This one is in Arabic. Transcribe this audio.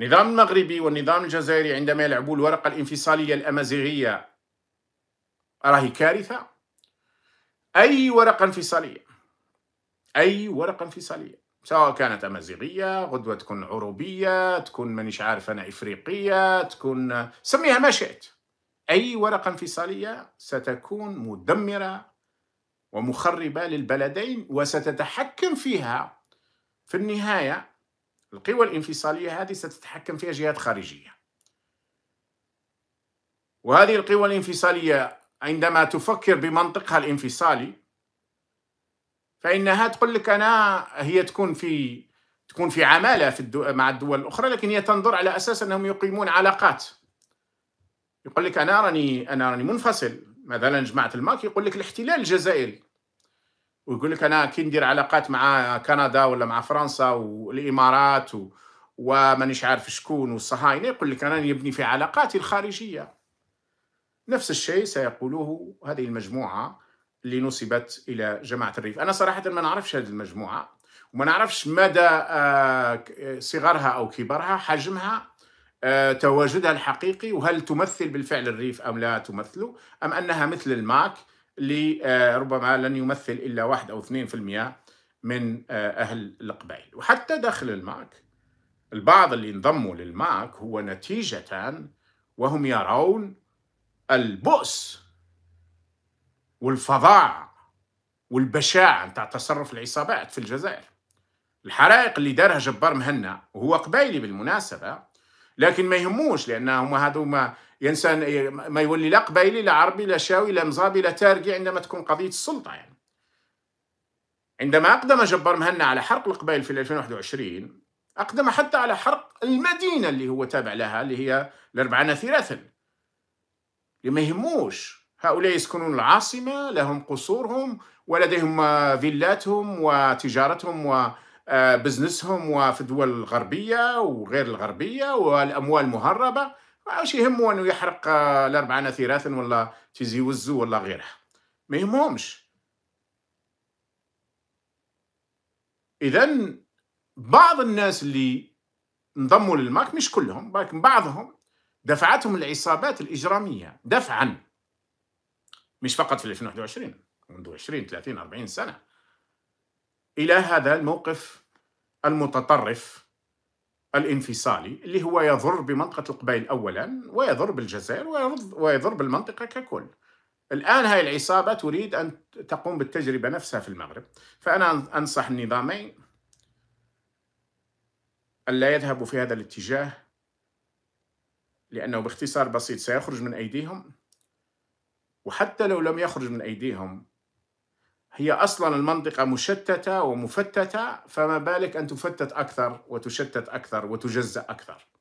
النظام المغربي والنظام الجزائري عندما يلعبوا الورقة الانفصالية الأمازيغية راهي كارثة أي ورقة انفصالية أي ورقة انفصالية سواء كانت أمازيغية غدوة تكون عروبية تكون مانيش عارف أنا إفريقية تكون سميها ما شئت أي ورقة انفصالية ستكون مدمرة ومخربة للبلدين وستتحكم فيها في النهاية القوى الانفصالية هذه ستتحكم فيها جهات خارجية وهذه القوى الانفصالية عندما تفكر بمنطقها الانفصالي فإنها تقول لك أنا هي تكون في تكون في عمالة في الدو... مع الدول الأخرى لكن هي تنظر على أساس أنهم يقيمون علاقات يقول لك أنا راني أنا راني منفصل مثلا جماعة الماك يقول لك الاحتلال الجزائري ويقول لك انا كندير علاقات مع كندا ولا مع فرنسا والامارات و... ومانيش عارف شكون والصهاينه يقول لك انا نبني في علاقاتي الخارجيه نفس الشيء سيقوله هذه المجموعه اللي نسبت الى جماعه الريف انا صراحه ما نعرفش هذه المجموعه وما نعرفش مدى آه، صغرها او كبرها حجمها آه، تواجدها الحقيقي وهل تمثل بالفعل الريف ام لا تمثله ام انها مثل الماك لربما آه، لن يمثل إلا واحد أو 2% من آه، أهل القبائل وحتى داخل الماك البعض اللي انضموا للماك هو نتيجة وهم يرون البؤس والفظاع والبشاعة نتاع تصرف العصابات في الجزائر الحرائق اللي دارها جبار مهنا وهو قبايلي بالمناسبة لكن ما يهموش لان هما هذو ما الانسان ما يولي لا قبايلي لا عربي لا شاوي لا مزابي لا تارقي عندما تكون قضيه السلطه يعني عندما اقدم جبار مهنا على حرق القبائل في 2021 اقدم حتى على حرق المدينه اللي هو تابع لها اللي هي الاربعه ثلاثا ما يهموش هؤلاء يسكنون العاصمه لهم قصورهم ولديهم فيلاتهم وتجارتهم و آه، بزنسهم وفي الدول الغربية وغير الغربية والأموال مهربة واش يهمه أنه يحرق آه، الأربعة نثيرات ولا تيزي وزو ولا غيرها ما يهمهمش إذا بعض الناس اللي انضموا للماك مش كلهم لكن بعضهم دفعتهم العصابات الإجرامية دفعا مش فقط في 2021 منذ 20 30 40 سنه الى هذا الموقف المتطرف الانفصالي اللي هو يضر بمنطقه القبائل اولا ويضر بالجزائر ويضر بالمنطقه ككل. الان هاي العصابه تريد ان تقوم بالتجربه نفسها في المغرب، فانا انصح النظامين الا يذهبوا في هذا الاتجاه لانه باختصار بسيط سيخرج من ايديهم وحتى لو لم يخرج من ايديهم هي اصلا المنطقه مشتته ومفتته فما بالك ان تفتت اكثر وتشتت اكثر وتجزا اكثر